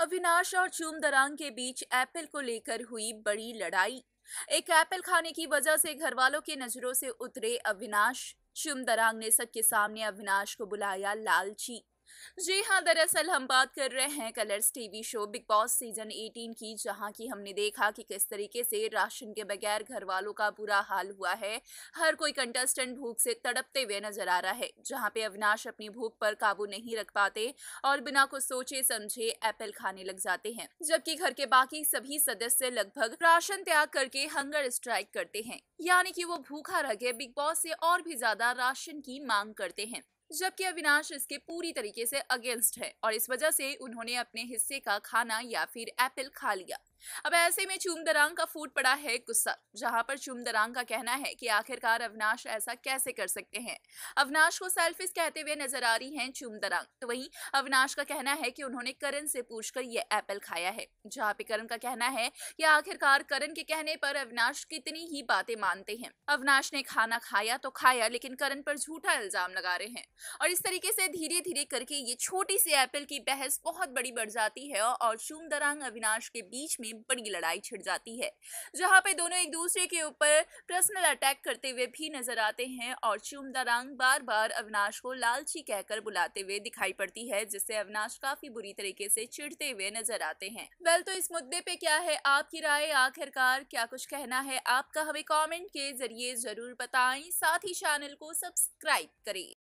अविनाश और चूम दरांग के बीच एप्पल को लेकर हुई बड़ी लड़ाई एक एप्पल खाने की वजह से घर वालों के नजरों से उतरे अविनाश चुम दरांग ने सबके सामने अविनाश को बुलाया लालची जी हाँ दरअसल हम बात कर रहे हैं Colors TV show Bigg Boss season 18 की जहाँ की हमने देखा कि किस तरीके से राशन के बगैर घर वालों का बुरा हाल हुआ है हर कोई कंटेस्टेंट भूख से तड़पते हुए नजर आ रहा है जहाँ पे अविनाश अपनी भूख पर काबू नहीं रख पाते और बिना कुछ सोचे समझे एप्पल खाने लग जाते हैं जबकि घर के बाकी सभी सदस्य लगभग राशन त्याग करके हंगर स्ट्राइक करते हैं यानी की वो भूखा रह गए बिग बॉस से और भी ज्यादा राशन की मांग करते हैं जबकि अविनाश इसके पूरी तरीके से अगेंस्ट है और इस वजह से उन्होंने अपने हिस्से का खाना या फिर एप्पल खा लिया अब ऐसे में चूम दरांग का फूट पड़ा है गुस्सा जहां पर चूम दरांग का कहना है कि आखिरकार अविनाश ऐसा कैसे कर सकते हैं अविनाश को सेल्फिस कहते हुए नजर आ रही हैं चूम दरांग तो वहीं अविनाश का कहना है कि उन्होंने करण से पूछकर यह एप्पल खाया है जहां पे करण का कहना है कि आखिरकार करण के कहने पर अविनाश कितनी ही बातें मानते हैं अविनाश ने खाना खाया तो खाया लेकिन करण पर झूठा इल्जाम लगा रहे हैं और इस तरीके से धीरे धीरे करके ये छोटी सी एप्पल की बहस बहुत बड़ी बढ़ जाती है और चुम दरांग अविनाश के बीच में में बड़ी लड़ाई छिड़ जाती है जहाँ पे दोनों एक दूसरे के ऊपर पर्सनल अटैक करते हुए भी नजर आते हैं और रंग बार बार अविनाश को लालची कहकर बुलाते हुए दिखाई पड़ती है जिससे अविनाश काफी बुरी तरीके से चिड़ते हुए नजर आते हैं वेल तो इस मुद्दे पे क्या है आपकी राय आखिरकार क्या कुछ कहना है आपका हमें कॉमेंट के जरिए जरूर बताए साथ ही चैनल को सब्सक्राइब करें